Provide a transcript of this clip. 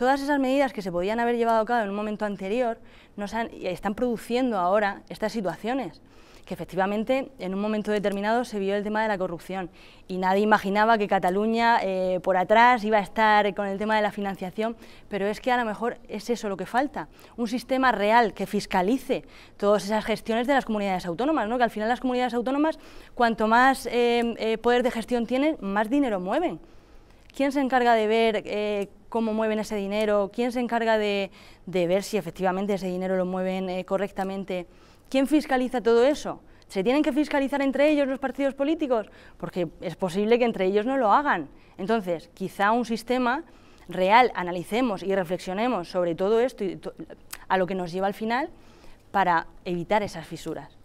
Todas esas medidas que se podían haber llevado a cabo en un momento anterior están produciendo ahora estas situaciones, que efectivamente en un momento determinado se vio el tema de la corrupción y nadie imaginaba que Cataluña eh, por atrás iba a estar con el tema de la financiación, pero es que a lo mejor es eso lo que falta, un sistema real que fiscalice todas esas gestiones de las comunidades autónomas, ¿no? que al final las comunidades autónomas cuanto más eh, eh, poder de gestión tienen, más dinero mueven. ¿Quién se encarga de ver cómo mueven ese dinero, quién se encarga de, ver si efectivamente ese dinero lo mueven eh, correctamente, quién fiscaliza todo eso. ¿Se tienen que fiscalizar entre ellos los partidos políticos? Porque es posible que entre ellos no lo hagan. Entonces, quizá un sistema real, analicemos y reflexionemos sobre todo esto y a lo que nos lleva al final para evitar esas fisuras.